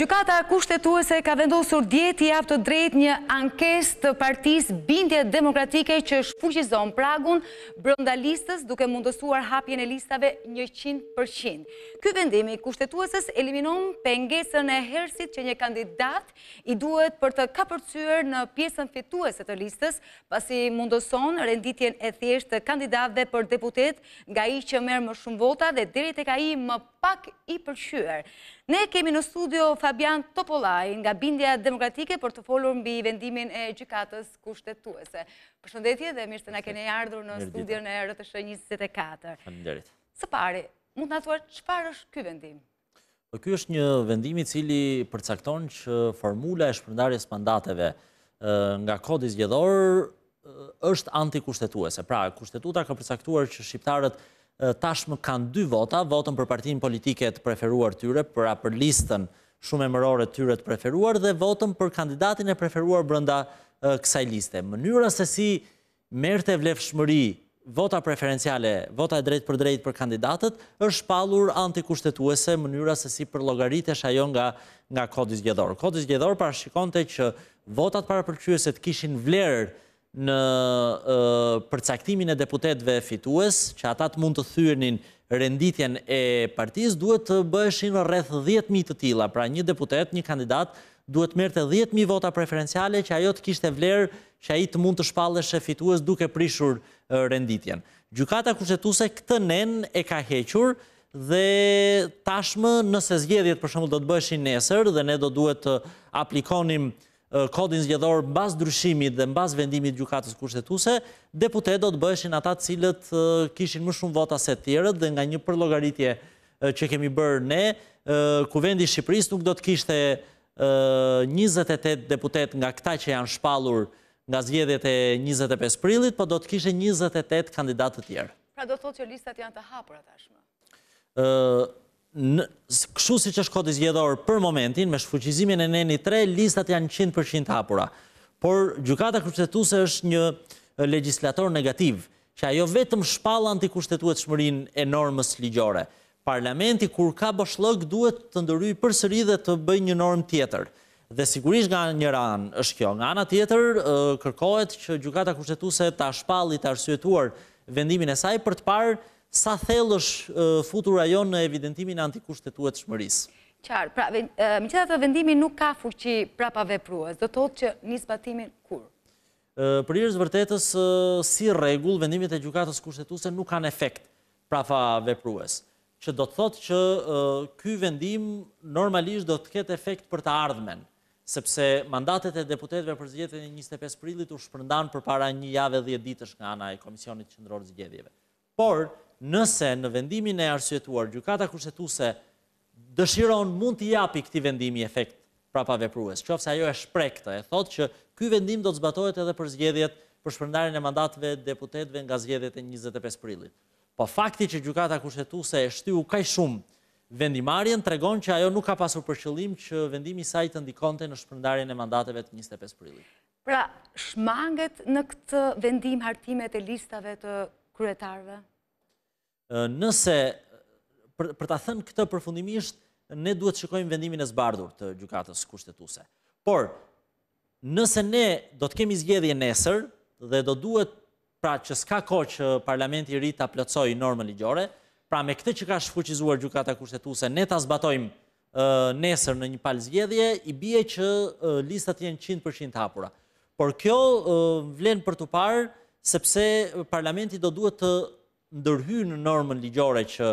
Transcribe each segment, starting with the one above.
Gjukata kushtetuese ka vendosur djeti aftë të drejt një ankes të partis bindje demokratike që shfuqizon pragun brënda listës duke mundësuar hapjen e listave 100%. Ky vendimi kushtetueses eliminon pengesën e hersit që një kandidat i duhet për të kapërcyër në pjesën fituese të listës pasi mundëson renditjen e thjeshtë të kandidat dhe për deputet nga i që merë më shumë vota dhe dirit e ka i më pak i përshyër. Ne kemi në studio Fabian Topolaj nga Bindja Demokratike për të folur mbi vendimin e gjykatës kushtetuese. Përshëndetje dhe mirë se na kene jardur në studio në RTS 24. Nëndërit. Së pari, mund në atuar që është këj vendim? Po, këj është një vendimi cili përcakton që formula e shpërndarjes mandateve nga kodis gjedhorë është antikushtetuese. Pra, kushtetuta ka përcaktuar që shqiptarët tashmë kanë dy vota, votën për partijin politike të preferuar tyre, për a për listën shumë e mërore tyre të preferuar, dhe votën për kandidatin e preferuar brënda kësaj liste. Mënyra se si mërë vlefshmëri vlef shmëri vota preferenciale, vota e drejt për drejt për kandidatët, është palur antikushtetuese mënyra se si për logarit e shajon nga kodis gjedhor. Kodis gjedhor parashikonte që votat para përqyëse të kishin vlerë në përcaktimin e deputetve fitues, që ata të mund të thyrnin renditjen e partiz, duhet të bëshin rreth 10.000 të tila. Pra një deputet, një kandidat, duhet merte 10.000 vota preferenciale që ajo të kishtë e vlerë që aji të mund të shpallesh e fitues duke prishur renditjen. Gjukata kushtetuse këtë nen e ka hequr dhe tashmë nëse zgjedhjet për shumë do të bëshin nesër dhe ne do duhet të aplikonim kodin zgjedor bas dryshimit dhe bas vendimit gjukatës kushtetuse, deputet do të bëheshin ata cilët kishin më shumë vota se tjerët dhe nga një përlogaritje që kemi bërë ne, kuvendi Shqipëris nuk do të kishte 28 deputet nga këta që janë shpalur nga zgjedhjet e 25 prilit, po do të kishe 28 kandidatët tjerë. Pra do të thotë që listat janë të hapur atashme? këshu si që është kodis për momentin, me shfuqizimin e neni 3, tre, listat janë 100% hapura. Por gjukata kërështetuse është një legislator negativ, që ajo vetëm shpalla në shmërin e normës ligjore. Parlamenti, kur ka bëshlog, duhet të ndëry për sëri dhe të bëj një norm tjetër. Dhe sigurisht nga njëra anë është kjo. Nga anë tjetër, kërkohet që gjukata Kushtetuse të shpalli të arsuetuar vendimin e saj për të parë, sa thellë është futura jonë në evidentimin e antikushtetues shmërisë. Qartë, pra, më qëta të vendimin nuk ka fuqi që pra vepruës, dhe të thotë që një zbatimin kur? Për i rëzë vërtetës, si regull, vendimit e gjukatës kushtetuse nuk kanë efekt pra vepruës. Që do të thotë që këj vendim normalisht do të ketë efekt për të ardhmen, sepse mandatet e deputetve për zgjetën e 25 prillit u shpërndan për para një jave dhjetë ditësh nga ana e Komisionit Qëndrorë Zgjedjeve. Por, nëse në vendimin e arsjetuar, gjukata kërshetuse dëshiron mund të japi këti vendimi efekt prapaveprues, veprues, qofë ajo e shprekte, e thot që këj vendim do të zbatojt edhe për zgjedhjet për shpërndarin e mandatve deputetve nga zgjedhjet e 25 prillit. Po fakti që gjukata kërshetuse e shtiu kaj shumë vendimarjen, tregon që ajo nuk ka pasur përshëllim që vendimi saj të ndikonte në shpërndarin e mandatve të 25 prillit. Pra, shmanget në këtë vendim hartimet e listave të kryetarve? nëse për, për ta thënë këtë përfundimisht, ne duhet shikojmë vendimin e zbardhur të gjykatës kushtetuese. Por nëse ne do të kemi zgjedhje nesër dhe do duhet pra që s'ka kohë që parlamenti i ri ta plotësojë normën ligjore, pra me këtë që ka shfuqizuar gjykata kushtetuese, ne ta zbatojmë nesër në një palë zgjedhje, i bie që listat janë 100% të hapura. Por kjo vlen për të parë sepse parlamenti do duhet të ndërhy në normën ligjore që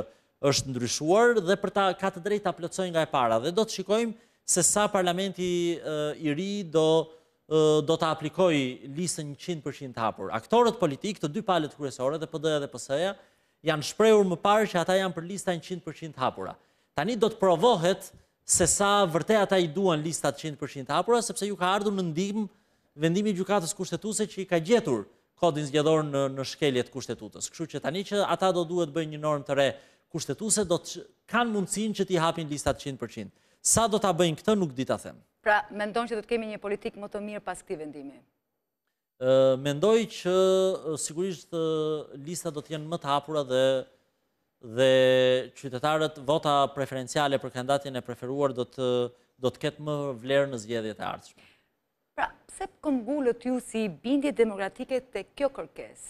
është ndryshuar dhe për ta ka të drejtë ta plotësojë nga e para dhe do të shikojmë se sa parlamenti i ri do të do ta listën 100% të hapur. Aktorët politikë të dy palëve kryesore, të PD-ja dhe PS-ja, janë shprehur më parë që ata janë për lista 100% të hapura. Tani do të provohet se sa vërtet ata i duan listat 100% të hapura sepse ju ka ardhur në ndihmë vendimi i gjykatës kushtetuese që i ka gjetur kodin zgjedor në shkeljet kushtetutës. Këshu që tani që ata do duhet bëjnë një normë të re kushtetuse, do të kanë mundësin që ti hapin listat 100%. Sa do të bëjnë këtë, nuk dita them. Pra, me ndonë që do të kemi një politik më të mirë pas këti vendimi? Mendoj që sigurisht listat do t'jenë më të hapura dhe dhe qytetarët vota preferenciale për kandatin e preferuar do të ketë më vlerë në zgjedhjet e ardhshme sep këmbullët ju si bindje demokratike të kjo kërkes?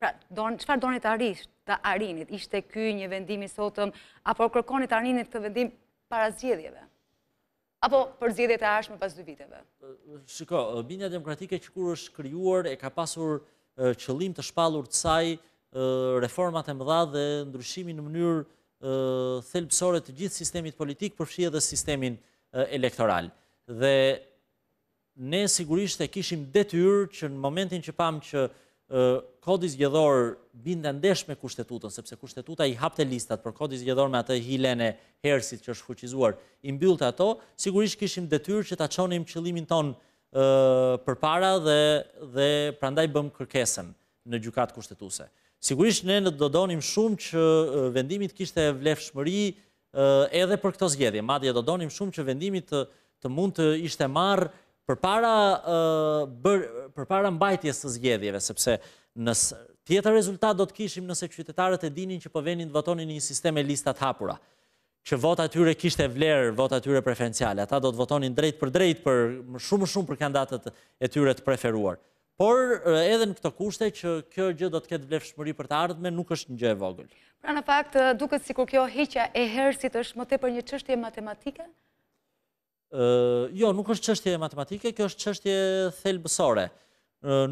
Pra, qëfar donit arisht të arinit? Ishte ky një vendimi sotëm, apo kërkonit arinit të vendim para zgjedhjeve? Apo për zgjedhjet e ashme pas dy viteve? Shiko, bindja demokratike që kur është kryuar e ka pasur qëllim të shpalur të saj reformat e mëdha dhe ndryshimi në mënyrë thelpsore të gjithë sistemit politik përfshie dhe sistemin elektoral. Dhe ne sigurisht e kishim detyrë që në momentin që pam që kodis gjedhor binde ndesh me kushtetutën, sepse kushtetuta i hapte listat, për kodis gjedhor me atë hilene hersit që është fuqizuar, i mbyllte ato, sigurisht kishim detyrë që ta qonim qëlimin ton për para dhe prandaj bëm kërkesen në gjukat kushtetuse. Sigurisht ne në dodonim shumë që vendimit kishte vlef shmëri edhe për këto zgjedhje. Madhja dodonim shumë që vendimit të mund të ishte marë për para mbajtjes të zgjedhjeve, sepse nësë tjetër rezultat do të kishim nëse qytetarët e dinin që përvenin po të votonin një sistem e listat hapura, që vota tyre kishte vlerë, vota tyre preferenciale, ata do të votonin drejt për drejt për shumë shumë për kandatët e tyre të preferuar. Por edhe në këto kushte që kjo gjë do të ketë vlefshmëri shmëri për të ardhme, nuk është një gjë e vogël. Pra në fakt, duke si kur kjo heqja e hersit është më te për një qështje matematike, Jo, nuk është qështje matematike, kjo është qështje thelbësore.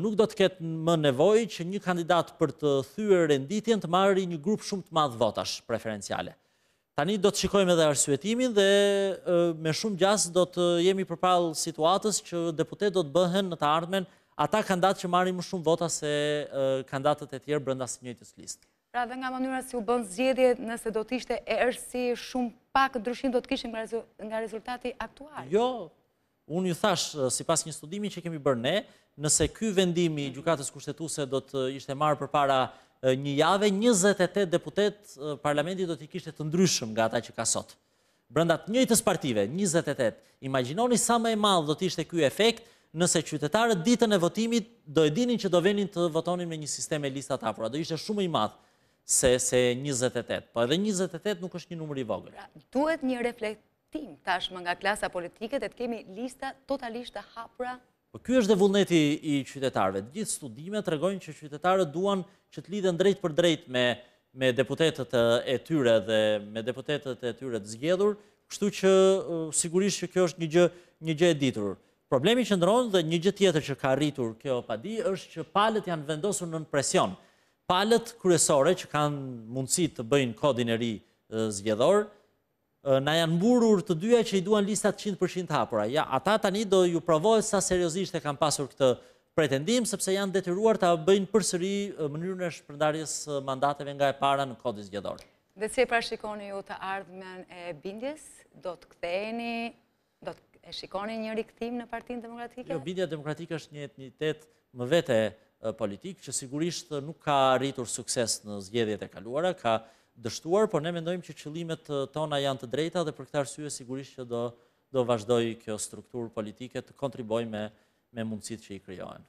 Nuk do të ketë më nevoj që një kandidat për të thyre renditjen të marri një grup shumë të madhë votash preferenciale. Tani do të shikojmë edhe arsuetimin dhe me shumë gjas do të jemi përpallë situatës që deputet do të bëhen në të ardhmen ata kandidat që marri më shumë votas e kandidatët e tjerë brëndas njëjtës listë. Pra dhe nga mënyra si u bënë zgjedje nëse do tishte e është si shumë pak ndryshim do të kishim nga rezultati aktuar? Jo, unë ju thash si pas një studimi që kemi bërë ne, nëse ky vendimi i gjukatës kushtetuse do të ishte marë për para një jave, 28 deputet parlamenti do të kishte të ndryshim nga ta që ka sot. Brëndat njëjtës partive, 28, imaginoni sa më e malë do t'ishte ky efekt nëse qytetarët ditën e votimit do e dinin që do venin të votonin me një sisteme listat afro. Do ishte shumë i madhë se 28, po edhe 28 nuk është një numëri vogër. Pra, duhet një reflektim tashmë nga klasa politike dhe të kemi lista totalisht të hapra. Po kjo është dhe vullneti i qytetarve. Gjithë studime të regojnë që qytetarve duan që të lidhen drejt për drejt me deputetet e tyre dhe me deputetet e tyre të zgjedhur, kështu që sigurisht që kjo është një gjë e ditur. Problemi që ndronë dhe një gjë tjetër që ka rritur kjo padi është që palet janë vendosur nën presionë palët kryesore që kanë mundësi të bëjnë kodin e ri zgjedhor, na janë mburur të dyja që i duan listat 100% hapura. Ja, ata tani do ju provojë sa seriozisht e kanë pasur këtë pretendim, sepse janë detyruar të bëjnë përsëri mënyrën e shpërndarjes mandateve nga e para në kodin zgjedhor. Dhe si e pra shikoni ju të ardhmen e bindjes, do të kthejni, do të e shikoni një rikëtim në partin demokratike? Jo, bindja demokratike është një etnitet më vete e politikë, që sigurisht nuk ka rritur sukses në zgjedhjet e kaluara, ka dështuar, por ne mendojmë që qëlimet tona janë të drejta dhe për këtë arsye sigurisht që do vazhdoj kjo struktur politike të kontriboj me mundësit që i kryojnë.